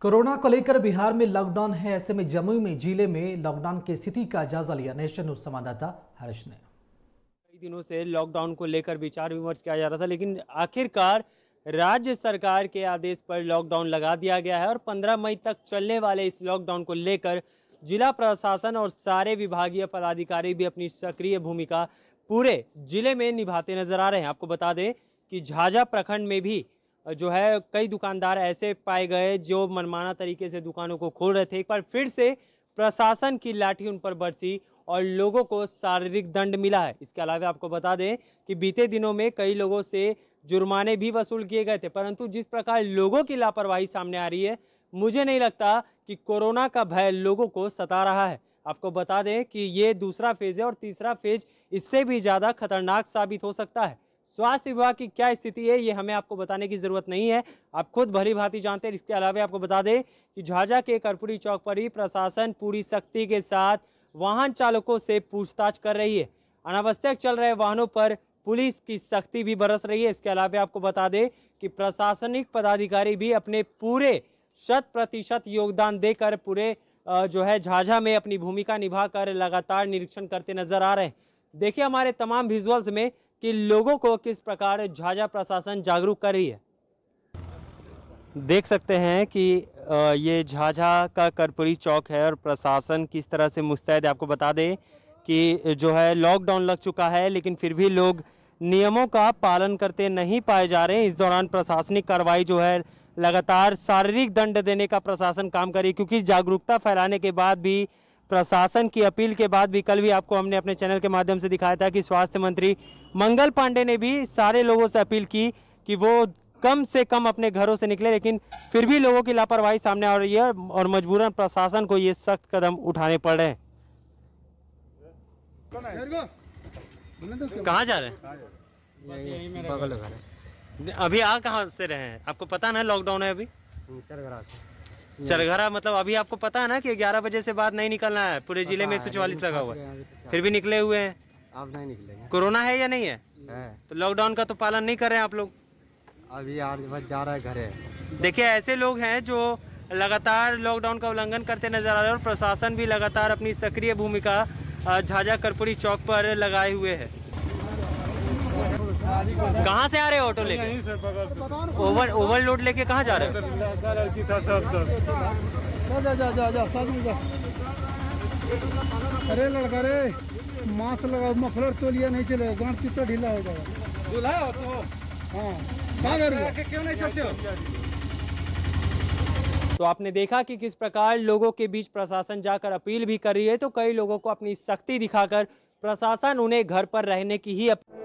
corona को लेकर बिहार में लॉकडाउन है ऐसे में जमुई में जिले में लॉकडाउन की स्थिति का जायजा लिया नेशन न्यूज संवाददाता हर्ष ने कई दिनों से लॉकडाउन को लेकर विचार विमर्श किया जा रहा था लेकिन आखिरकार राज्य सरकार के आदेश पर लॉकडाउन लगा दिया गया है और 15 मई तक चलने वाले इस लॉकडाउन को लेकर जिला प्रशासन और सारे विभागीय पदाधिकारी भी अपनी सक्रिय भूमिका पूरे जिले में निभाते नजर आ रहे हैं आपको बता दें कि झाझा प्रखंड में भी जो है कई दुकानदार ऐसे पाए गए जो मनमाना तरीके से दुकानों को खोल रहे थे एक बार फिर से प्रशासन की लाठी उन पर बरसी और लोगों को शारीरिक दंड मिला है इसके अलावा आपको बता दें कि बीते दिनों में कई लोगों से जुर्माने भी वसूल किए गए थे परंतु जिस प्रकार लोगों की लापरवाही सामने आ रही है मुझे नहीं लगता कि कोरोना का भय लोगों को सता रहा है आपको बता दें कि ये दूसरा फेज है और तीसरा फेज इससे भी ज़्यादा खतरनाक साबित हो सकता है स्वास्थ्य तो विभाग की क्या स्थिति है ये हमें आपको बताने की ज़रूरत नहीं है आप खुद भली भांति जानते हैं इसके अलावा आपको बता दें कि झाझा के कर्पूरी चौक पर ही प्रशासन पूरी सख्ती के साथ वाहन चालकों से पूछताछ कर रही है अनावश्यक चल रहे वाहनों पर पुलिस की सख्ती भी बरस रही है इसके अलावा आपको बता दें कि प्रशासनिक पदाधिकारी भी अपने पूरे शत प्रतिशत योगदान देकर पूरे जो है झाझा में अपनी भूमिका निभाकर लगातार निरीक्षण करते नजर आ रहे हैं देखिए हमारे तमाम विजुअल्स में कि लोगों को किस प्रकार झाझा प्रशासन जागरूक कर रही है देख सकते हैं कि ये झाझा का कर्पूरी चौक है और प्रशासन किस तरह से मुस्तैद आपको बता दें कि जो है लॉकडाउन लग चुका है लेकिन फिर भी लोग नियमों का पालन करते नहीं पाए जा रहे हैं इस दौरान प्रशासनिक कार्रवाई जो है लगातार शारीरिक दंड देने का प्रशासन काम करी क्योंकि जागरूकता फैलाने के बाद भी प्रशासन की अपील के बाद भी कल भी आपको हमने अपने चैनल के माध्यम से दिखाया था कि स्वास्थ्य मंत्री मंगल पांडे ने भी सारे लोगों से अपील की कि वो कम से कम अपने घरों से निकले लेकिन फिर भी लोगों की लापरवाही सामने आ रही है और मजबूरन प्रशासन को ये सख्त कदम उठाने पड़ रहे हैं कहाँ जा रहे हैं अभी आ कहाँ से रहे हैं आपको पता ना लॉकडाउन है अभी चरघरा मतलब अभी आपको पता है ना कि 11 बजे से बाद नहीं निकलना है पूरे जिले में एक लगा हुआ है तो फिर भी निकले हुए हैं आप नहीं निकले कोरोना है या नहीं है, तो लॉकडाउन का तो पालन नहीं कर रहे हैं आप लोग अभी आज जा रहा है घरे देखिए ऐसे लोग हैं जो लगातार लॉकडाउन का उल्लंघन करते नजर आ रहे हैं और प्रशासन भी लगातार अपनी सक्रिय भूमिका झाझा कर्पूरी चौक पर लगाए हुए है कहाँ से आ रहे हो ऑटो लेके ओवर ओवरलोड लेके कहाँ जा रहे हो लड़की था सब जा जा जा जा साधु जा अरे लड़का रे मास्क लगाओ मफलर तो लिया नहीं चले गांठ चित्ता ढीला हो जाएगा दूल्हा हो तो हाँ क्या कर रहे क्यों नहीं चलते हो तो आपने देखा कि किस प्रकार लोगों के बीच प्रशासन जाकर अपील भी कर रही है तो कई लोगों को अपनी सख्ती दिखाकर प्रशासन उन्हें घर पर रहने की ही अपील